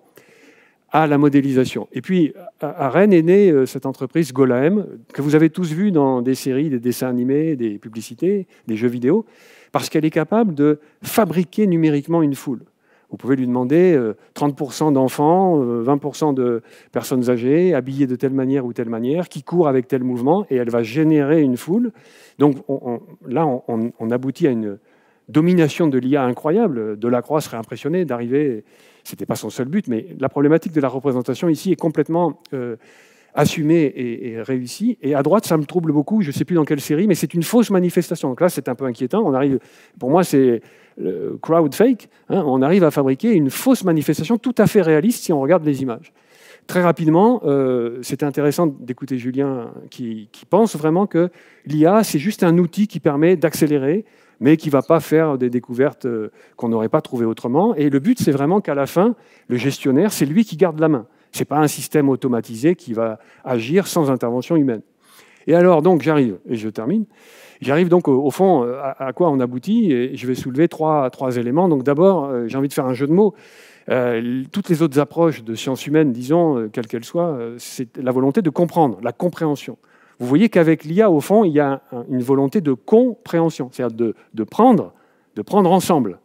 à la modélisation. Et puis, à Rennes est née euh, cette entreprise Golem, que vous avez tous vu dans des séries, des dessins animés, des publicités, des jeux vidéo, parce qu'elle est capable de fabriquer numériquement une foule. Vous pouvez lui demander 30% euh, d'enfants, 20% euh, de personnes âgées, habillées de telle manière ou telle manière, qui courent avec tel mouvement, et elle va générer une foule. Donc là, on aboutit à une, domination de l'IA incroyable. Delacroix serait impressionné d'arriver. Ce n'était pas son seul but, mais la problématique de la représentation ici est complètement euh, assumée et, réussie. Et à droite, ça me trouble beaucoup. Je ne sais plus dans quelle série, mais c'est une fausse manifestation. Donc là, c'est un peu inquiétant. On arrive, pour moi, c'est le crowd fake. Hein. on arrive à fabriquer une fausse manifestation tout à fait réaliste si on regarde les images très rapidement, euh, c'était intéressant d'écouter Julien qui, qui, pense vraiment que l'IA, c'est juste un outil qui permet d'accélérer mais qui ne va pas faire des découvertes euh, qu'on n'aurait pas trouvées autrement. Et le but, c'est vraiment qu'à la fin, le gestionnaire, c'est lui qui garde la main. Ce n'est pas un système automatisé qui va agir sans intervention humaine. Et alors, donc, j'arrive, et je termine, j'arrive donc au, fond euh, à, quoi on aboutit, et je vais soulever trois, trois éléments. Donc d'abord, euh, j'ai envie de faire un jeu de mots. toutes les autres approches de sciences humaines, disons, quelles qu'elles soient, c'est la volonté de comprendre, la compréhension. Vous voyez qu'avec l'IA, au fond, il y a une volonté de compréhension, c'est-à-dire de, prendre, de prendre ensemble.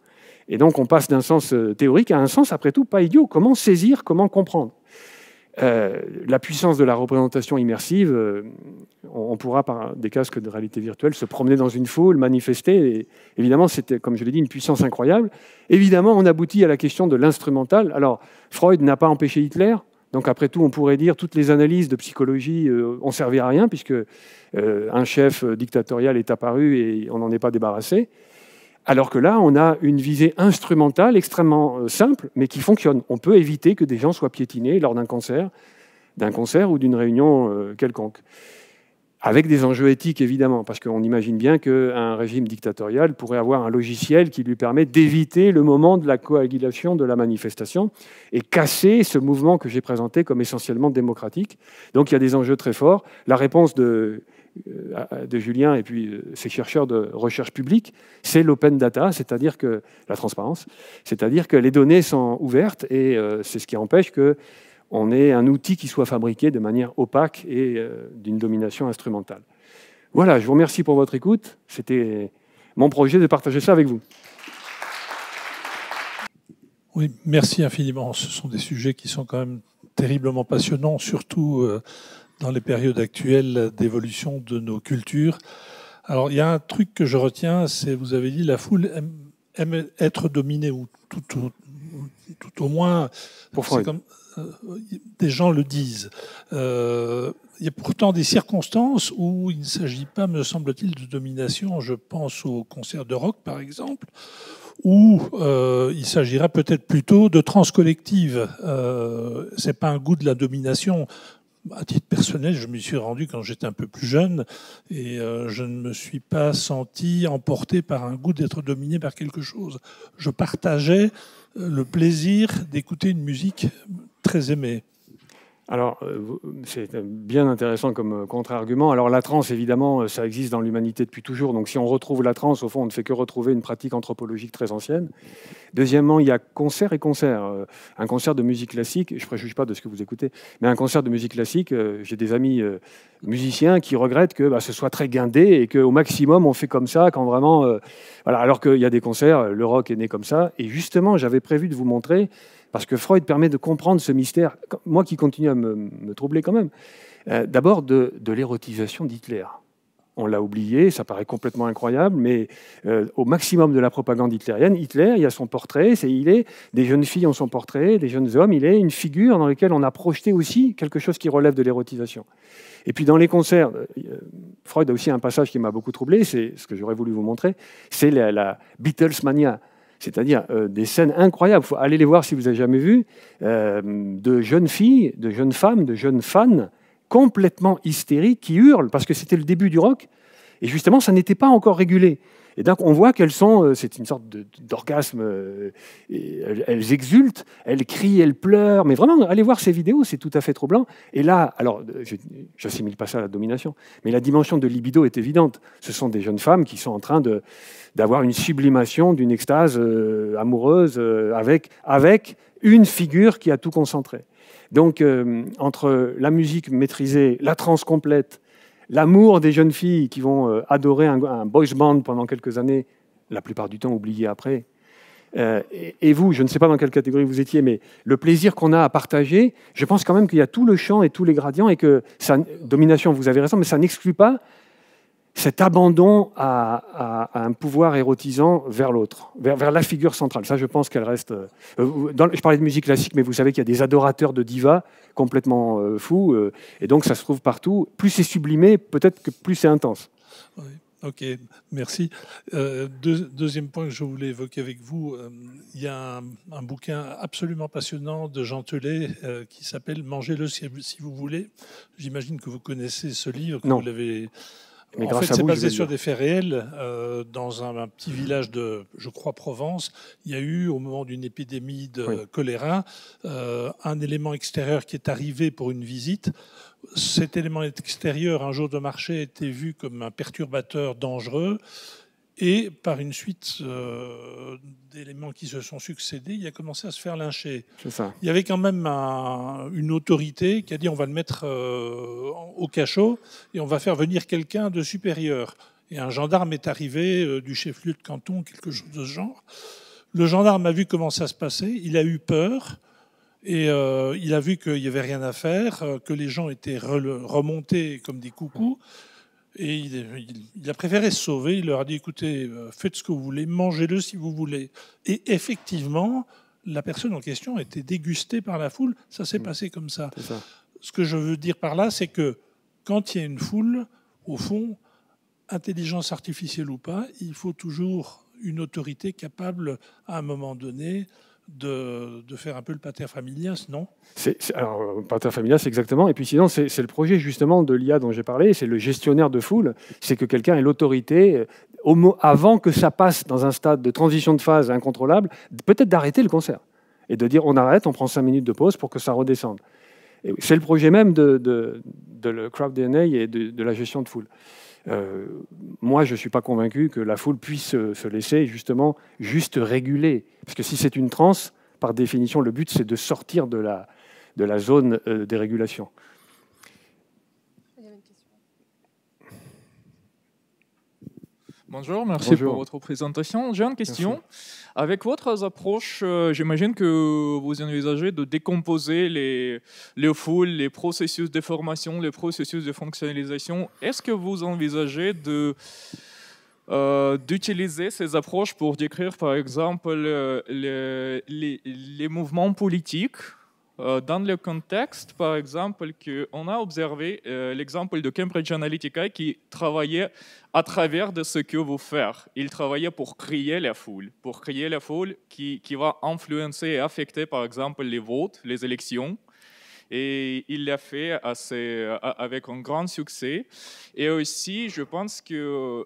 Et donc on passe d'un sens euh, théorique à un sens, après tout, pas idiot. Comment saisir, comment comprendre euh, la puissance de la représentation immersive, euh, on, pourra par des casques de réalité virtuelle se promener dans une foule, manifester. évidemment, c'était, comme je l'ai dit, une puissance incroyable. Évidemment, on aboutit à la question de l'instrumental. Alors, Freud n'a pas empêché Hitler, donc après tout, on pourrait dire toutes les analyses de psychologie euh, ont servi à rien puisque euh, un chef dictatorial est apparu et on n'en est pas débarrassé. Alors que là, on a une visée instrumentale extrêmement euh, simple, mais qui fonctionne. On peut éviter que des gens soient piétinés lors d'un concert, d'un concert ou d'une réunion quelconque avec des enjeux éthiques évidemment, parce qu'on imagine bien qu'un régime dictatorial pourrait avoir un logiciel qui lui permet d'éviter le moment de la coagulation de la manifestation et casser ce mouvement que j'ai présenté comme essentiellement démocratique. Donc il y a des enjeux très forts. La réponse de, euh, Julien et puis euh, ses chercheurs de recherche publique, c'est l'open data, c'est-à-dire que la transparence, c'est-à-dire que les données sont ouvertes et euh, c'est ce qui empêche que on est un outil qui soit fabriqué de manière opaque et euh, d'une domination instrumentale. Voilà, je vous remercie pour votre écoute. C'était mon projet de partager ça avec vous. Oui, merci infiniment. Ce sont des sujets qui sont quand même terriblement passionnants, surtout euh, dans les périodes actuelles d'évolution de nos cultures. Alors, il y a un truc que je retiens, c'est, vous avez dit, la foule aime, être dominée, ou tout, au moins... Pour euh, des gens le disent. Euh, il y a pourtant des circonstances où il ne s'agit pas, me semble-t-il, de domination. Je pense aux concerts de rock, par exemple, où euh, il s'agira peut-être plutôt de trans collective. Euh, c'est pas un goût de la domination. À titre personnel, je me suis rendu quand j'étais un peu plus jeune et je ne me suis pas senti emporté par un goût d'être dominé par quelque chose. Je partageais le plaisir d'écouter une musique très aimé. Alors, euh, c'est bien intéressant comme euh, contre-argument. Alors, la transe, évidemment, euh, ça existe dans l'humanité depuis toujours. Donc, si on retrouve la transe, au fond, on ne fait que retrouver une pratique anthropologique très ancienne. Deuxièmement, il y a concert et concert. Un concert de musique classique, je ne préjuge pas de ce que vous écoutez, mais un concert de musique classique, j'ai des amis musiciens qui regrettent que bah, ce soit très guindé et qu'au maximum, on fait comme ça quand vraiment. alors qu'il y a des concerts, le rock est né comme ça. Et justement, j'avais prévu de vous montrer parce que Freud permet de comprendre ce mystère, moi qui continue à me, troubler quand même. Euh, d'abord de, l'érotisation d'Hitler. On l'a oublié, ça paraît complètement incroyable, mais euh, au maximum de la propagande hitlérienne, Hitler, il y a son portrait, c'est il est, des jeunes filles ont son portrait, des jeunes hommes, il est une figure dans laquelle on a projeté aussi quelque chose qui relève de l'érotisation. Et puis dans les concerts, euh, Freud a aussi un passage qui m'a beaucoup troublé, c'est ce que j'aurais voulu vous montrer, c'est la, Beatlesmania » c'est-à-dire euh, des scènes incroyables. Faut aller les voir si vous n'avez jamais vu, euh, de jeunes filles, de jeunes femmes, de jeunes fans complètement hystériques qui hurlent parce que c'était le début du rock et justement ça n'était pas encore régulé. Et donc on voit qu'elles sont, euh, c'est une sorte d'orgasme, euh, elles, elles, exultent, elles crient, elles pleurent, mais vraiment, allez voir ces vidéos, c'est tout à fait troublant. Et là, alors, euh, j'assimile pas ça à la domination, mais la dimension de libido est évidente. Ce sont des jeunes femmes qui sont en train d'avoir une sublimation d'une extase amoureuse avec, avec une figure qui a tout concentré. Donc, entre la musique maîtrisée, la transe complète, l'amour des jeunes filles qui vont euh, adorer un, boys band pendant quelques années, la plupart du temps oublié après. Euh, et, vous, je ne sais pas dans quelle catégorie vous étiez, mais le plaisir qu'on a à partager, je pense quand même qu'il y a tout le champ et tous les gradients, et que sa domination, vous avez raison, mais ça n'exclut pas cet abandon à, un pouvoir érotisant vers l'autre, vers, la figure centrale. Ça, je pense qu'elle reste. Euh, euh, je parlais de musique classique, mais vous savez qu'il y a des adorateurs de divas complètement euh, fous, et donc ça se trouve partout. Plus c'est sublimé, peut-être que plus c'est intense. ok, merci. deuxième point que je voulais évoquer avec vous, il y a un, bouquin absolument passionnant de Jean Telet qui s'appelle Mangez-le si, si, vous voulez. J'imagine que vous connaissez ce livre, vous l'avez en fait, c'est basé sur des faits réels. Euh, dans un, petit village de, je crois, Provence, il y a eu, au moment d'une épidémie de choléra, euh, un élément extérieur qui est arrivé pour une visite. Cet élément extérieur, un jour de marché, était vu comme un perturbateur dangereux. Et par une suite euh, d'éléments qui se sont succédés, il a commencé à se faire lyncher. Ça. Il y avait quand même une autorité qui a dit on va le mettre euh, au cachot et on va faire venir quelqu'un de supérieur. Et un gendarme est arrivé euh, du chef-lieu de canton, quelque chose de ce genre. Le gendarme a vu comment ça se passait, il a eu peur. Et il a vu qu'il n'y avait rien à faire, que les gens étaient remontés comme des coucous. Et il, a préféré se sauver. Il leur a dit écoutez, euh, faites ce que vous voulez, mangez-le si vous voulez. Et effectivement, la personne en question a été dégustée par la foule. Ça s'est mmh. passé comme ça. Ce que je veux dire par là, c'est que quand il y a une foule, au fond, intelligence artificielle ou pas, il faut toujours une autorité capable, à un moment donné, de, faire un peu le pater familias, non c Alors, euh, pater familias, exactement. Et puis sinon, c'est le projet justement de l'IA dont j'ai parlé, c'est le gestionnaire de foule, c'est que quelqu'un est l'autorité, euh, avant que ça passe dans un stade de transition de phase incontrôlable, peut-être d'arrêter le concert et de dire on arrête, on prend cinq minutes de pause pour que ça redescende. C'est le projet même de, de, le crowd DNA et de la gestion de foule. Euh, moi, je ne suis pas convaincu que la foule puisse euh, se laisser justement juste réguler. Parce que si c'est une transe, par définition, le but, c'est de sortir de la, de la zone euh, des régulations. Bonjour, merci pour votre présentation. J'ai une question. Avec votre approche, euh, j'imagine que vous envisagez de décomposer les, les foules, les processus de formation, les processus de fonctionnalisation. Est-ce que vous envisagez de... Euh, d'utiliser ces approches pour décrire, par exemple, euh, les, les mouvements politiques euh, dans le contexte, par exemple, qu'on a observé euh, l'exemple de Cambridge Analytica qui travaillait à travers de ce que vous faites. Il travaillait pour créer la foule, pour créer la foule qui, qui va influencer et affecter, par exemple, les votes, les élections. Et il l'a fait assez, euh, avec un grand succès. Et aussi, je pense que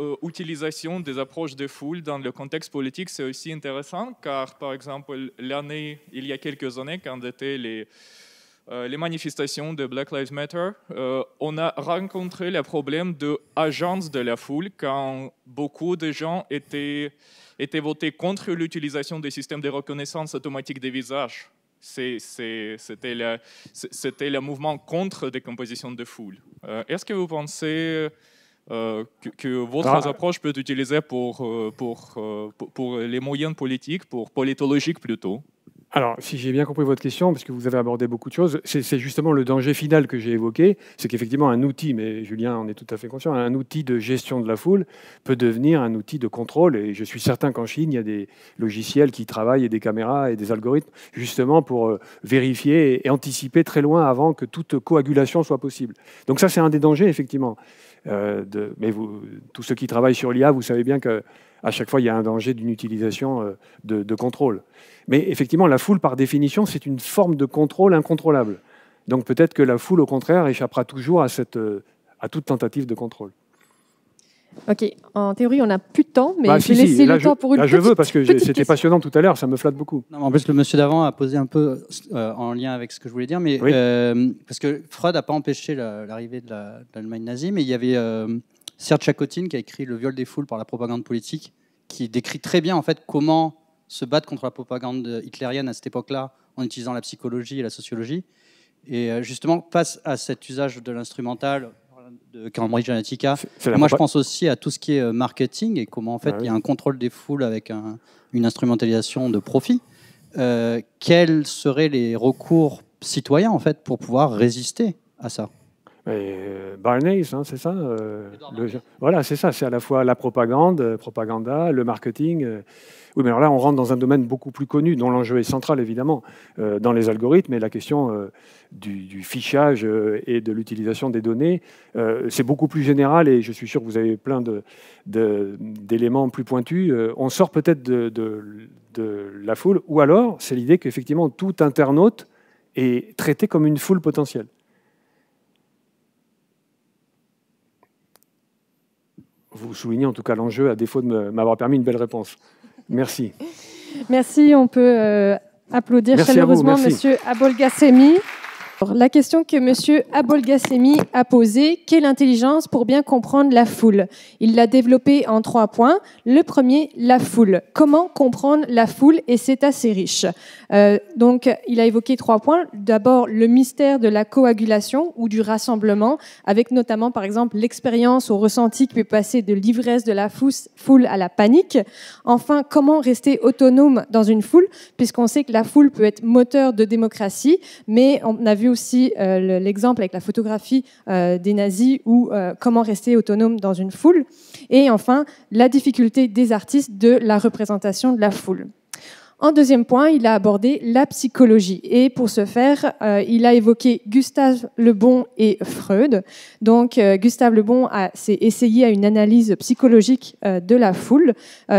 euh, utilisation des approches de foule dans le contexte politique, c'est aussi intéressant, car par exemple, l'année, il y a quelques années, quand étaient les, euh, les manifestations de Black Lives Matter, euh, on a rencontré le problème de agence de la foule, quand beaucoup de gens étaient, étaient votés contre l'utilisation des systèmes de reconnaissance automatique des visages. C'était le mouvement contre des compositions de foule. Est-ce que vous pensez euh, que, votre ah. approche peut utiliser pour, euh, euh, pour, pour, les moyens politiques, pour politologiques plutôt alors, si j'ai bien compris votre question, parce que vous avez abordé beaucoup de choses, c'est justement le danger final que j'ai évoqué, c'est qu'effectivement un outil, mais Julien en est tout à fait conscient, un outil de gestion de la foule peut devenir un outil de contrôle. Et je suis certain qu'en Chine, il y a des logiciels qui travaillent et des caméras et des algorithmes justement pour vérifier et anticiper très loin avant que toute coagulation soit possible. Donc ça, c'est un des dangers, effectivement. Euh, mais tous ceux qui travaillent sur l'IA, vous savez bien qu'à chaque fois, il y a un danger d'une utilisation euh, de, de, contrôle. Mais effectivement, la foule, par définition, c'est une forme de contrôle incontrôlable. Donc peut-être que la foule, au contraire, échappera toujours à euh, toute tentative de contrôle. Ok, en théorie, on n'a plus de temps, mais bah, je vais laisser le temps pour une là, je veux, parce que c'était passionnant tout à l'heure, ça me flatte beaucoup. en plus, le monsieur d'avant a posé un peu euh, en lien avec ce que je voulais dire, mais euh, parce que Freud n'a pas empêché l'arrivée de l'Allemagne nazie, mais il y avait euh, Serge Chakotin qui a écrit Le viol des foules par la propagande politique, qui décrit très bien en fait comment se battre contre la propagande hitlérienne à cette époque-là en utilisant la psychologie et la sociologie. Et justement, face à cet usage de l'instrumental de Moi, je pense aussi à tout ce qui est euh, marketing et comment en fait bah il y a un contrôle des foules avec une instrumentalisation de profit. Euh, quels seraient les recours citoyens en fait pour pouvoir résister à ça et euh, hein, c'est ça euh, Voilà, c'est ça, c'est à la fois la propagande, euh, propaganda, le marketing. Oui, mais alors là, on rentre dans un domaine beaucoup plus connu, dont l'enjeu est central, évidemment, dans les algorithmes, et la question du, fichage et de l'utilisation des données, c'est beaucoup plus général, et je suis sûr que vous avez plein d'éléments plus pointus. on sort peut-être de, de la foule, ou alors c'est l'idée qu'effectivement, tout internaute est traité comme une foule potentielle. vous soulignez en tout cas l'enjeu, à défaut de m'avoir permis une belle réponse. Merci. Merci, on peut euh, applaudir chaleureusement M. Monsieur Abolgassemi. La question que M. Abolgassemi a posée, quelle intelligence pour bien comprendre la foule Il l'a développée en trois points. Le premier, la foule. Comment comprendre la foule Et c'est assez riche. Euh, donc, il a évoqué trois points. D'abord, le mystère de la coagulation ou du rassemblement, avec notamment, par exemple, l'expérience au ressenti qui peut passer de l'ivresse de la foule à la panique. Enfin, comment rester autonome dans une foule, puisqu'on sait que la foule peut être moteur de démocratie, mais on a vu aussi euh, l'exemple avec la photographie euh, des nazis ou euh, comment rester autonome dans une foule. Et enfin, la difficulté des artistes de la représentation de la foule. En deuxième point, il a abordé la psychologie. Et pour ce faire, il a évoqué Gustave Le Bon et Freud. Donc, Gustave Le Bon s'est essayé à une analyse psychologique de la foule,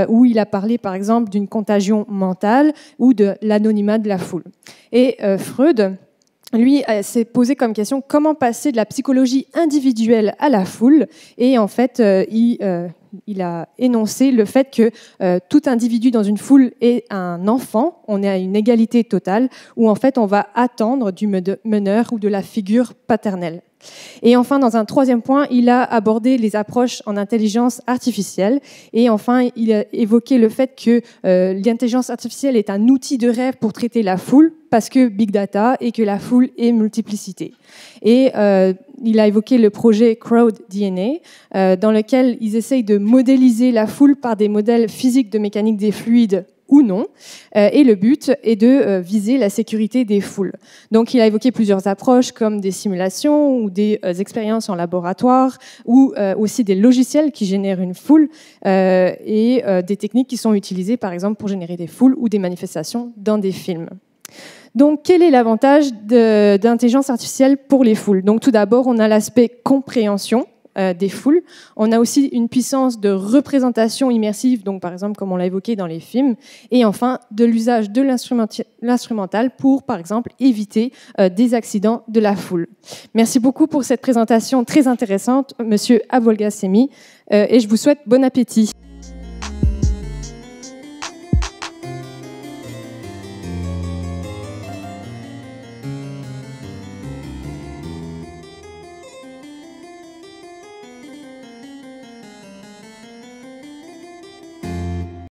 où il a parlé, par exemple, d'une contagion mentale ou de l'anonymat de la foule. Et Freud, lui euh, s'est posé comme question comment passer de la psychologie individuelle à la foule. Et en fait, euh, euh, il, a énoncé le fait que tout individu dans une foule est un enfant, on est à une égalité totale, où en fait on va attendre du meneur ou de la figure paternelle. Et enfin, dans un troisième point, il a abordé les approches en intelligence artificielle. Et enfin, il a évoqué le fait que euh, l'intelligence artificielle est un outil de rêve pour traiter la foule, parce que big data et que la foule est multiplicité. Et euh, il a évoqué le projet Crowd DNA, euh, dans lequel ils essayent de modéliser la foule par des modèles physiques de mécanique des fluides ou non. Euh, et le but est de euh, viser la sécurité des foules. Donc il a évoqué plusieurs approches comme des simulations ou des euh, expériences en laboratoire ou aussi des logiciels qui génèrent une foule et des techniques qui sont utilisées par exemple pour générer des foules ou des manifestations dans des films. Donc, quel est l'avantage d'intelligence artificielle pour les foules Donc, tout d'abord, on a l'aspect compréhension. Euh, des foules. On a aussi une puissance de représentation immersive, donc par exemple comme on l'a évoqué dans les films, et enfin de l'usage de l'instrumental pour, par exemple, éviter euh, des accidents de la foule. Merci beaucoup pour cette présentation très intéressante, Monsieur Abolgasemi, euh, et je vous souhaite bon appétit.